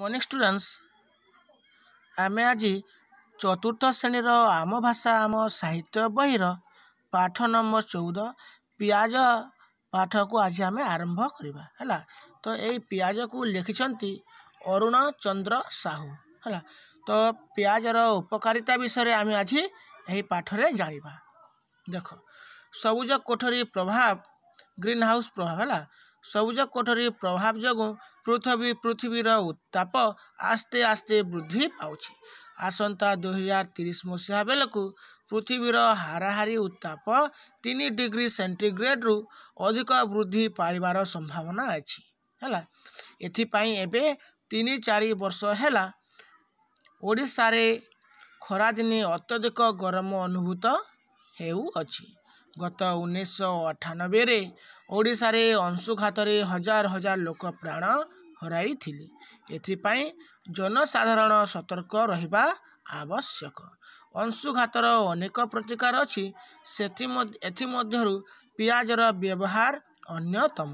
morning students ଆମେ ଆଜି ଚତୁର୍ଥ ଶ୍ରେଣୀର ଆମ ଭାଷା ଆମ ସାହିତ୍ୟ ବହିର ପାଠ ନମ୍ବର ଚଉଦ ପିଆଜ ପାଠକୁ ଆଜି ଆମେ ଆରମ୍ଭ କରିବା ହେଲା ତ ଏଇ ପିଆଜକୁ ଲେଖିଛନ୍ତି ଅରୁଣ ଚନ୍ଦ୍ର ସାହୁ ହେଲା ତ ପିଆଜର ଉପକାରିତା ବିଷୟରେ ଆମେ ଆଜି ଏହି ପାଠରେ ଜାଣିବା ଦେଖ ସବୁଜ କୋଠରୀ ପ୍ରଭାବ ଗ୍ରୀନ୍ ହାଉସ୍ ପ୍ରଭାବ ହେଲା ସବୁଜ କୋଠରୀ ପ୍ରଭାବ ଯୋଗୁଁ ପୃଥିବୀ ପୃଥିବୀର ଉତ୍ତାପ ଆସ୍ତେ ଆସ୍ତେ ବୃଦ୍ଧି ପାଉଛି ଆସନ୍ତା ଦୁଇହଜାର ତିରିଶ ମସିହା ବେଳକୁ ପୃଥିବୀର ହାରାହାରି ଉତ୍ତାପ ତିନି ଡିଗ୍ରୀ ସେଣ୍ଟିଗ୍ରେଡ଼ରୁ ଅଧିକ ବୃଦ୍ଧି ପାଇବାର ସମ୍ଭାବନା ଅଛି ହେଲା ଏଥିପାଇଁ ଏବେ ତିନି ଚାରି ବର୍ଷ ହେଲା ଓଡ଼ିଶାରେ ଖରାଦିନେ ଅତ୍ୟଧିକ ଗରମ ଅନୁଭୂତ ହେଉଅଛି ଗତ ଉଣେଇଶହ ଅଠାନବେରେ ଓଡ଼ିଶାରେ ଅଂଶୁଘାତରେ ହଜାର ହଜାର ଲୋକ ପ୍ରାଣ ହରାଇଥିଲେ ଏଥିପାଇଁ ଜନସାଧାରଣ ସତର୍କ ରହିବା ଆବଶ୍ୟକ ଅଂଶୁଘାତର ଅନେକ ପ୍ରତିକାର ଅଛି ଏଥିମଧ୍ୟରୁ ପିଆଜର ବ୍ୟବହାର ଅନ୍ୟତମ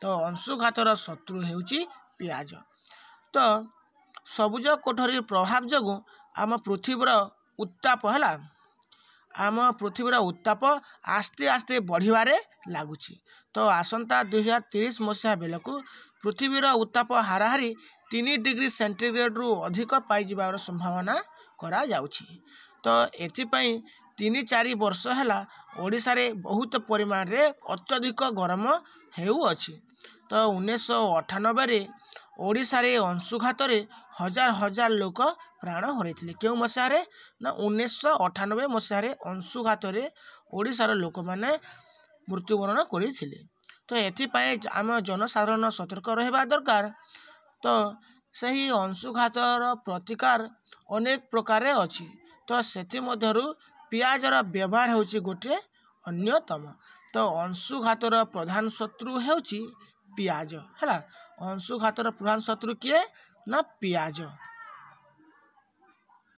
ତ ଅଂଶୁଘାତର ଶତ୍ରୁ ହେଉଛି ପିଆଜ ତ ସବୁଜ କୋଠରୀ ପ୍ରଭାବ ଯୋଗୁଁ ଆମ ପୃଥିବୀର ଉତ୍ତାପ ହେଲା ଆମ ପୃଥିବୀର ଉତ୍ତାପ ଆସ୍ତେ ଆସ୍ତେ ବଢ଼ିବାରେ ଲାଗୁଛି ତ ଆସନ୍ତା ଦୁଇହଜାର ତିରିଶ ମସିହା ବେଳକୁ ପୃଥିବୀର ଉତ୍ତାପ ହାରାହାରି ତିନି ଡିଗ୍ରୀ ସେଣ୍ଟିଗ୍ରେଡ଼ରୁ ଅଧିକ ପାଇଯିବାର ସମ୍ଭାବନା କରାଯାଉଛି ତ ଏଥିପାଇଁ ତିନି ଚାରି ବର୍ଷ ହେଲା ଓଡ଼ିଶାରେ ବହୁତ ପରିମାଣରେ ଅତ୍ୟଧିକ ଗରମ ହେଉଅଛି ତ ଉଣେଇଶହ ଅଠାନବେରେ ଓଡ଼ିଶାରେ ଅଂଶୁଘାତରେ ହଜାର ହଜାର ଲୋକ ପ୍ରାଣ ହରାଇଥିଲେ କେଉଁ ମସିହାରେ ନା ଉଣେଇଶହ ଅଠାନବେ ମସିହାରେ ଅଂଶୁଘାତରେ ଓଡ଼ିଶାର ଲୋକମାନେ ମୃତ୍ୟୁବରଣ କରିଥିଲେ ତ ଏଥିପାଇଁ ଆମ ଜନସାଧାରଣ ସତର୍କ ରହିବା ଦରକାର ତ ସେହି ଅଂଶୁଘାତର ପ୍ରତିକାର ଅନେକ ପ୍ରକାରରେ ଅଛି ତ ସେଥିମଧ୍ୟରୁ ପିଆଜର ବ୍ୟବହାର ହେଉଛି ଗୋଟିଏ ଅନ୍ୟତମ ତ ଅଂଶୁଘାତର ପ୍ରଧାନ ଶତ୍ରୁ ହେଉଛି पिज है अंशुघातर प्रधान शत्रु किए ना पिज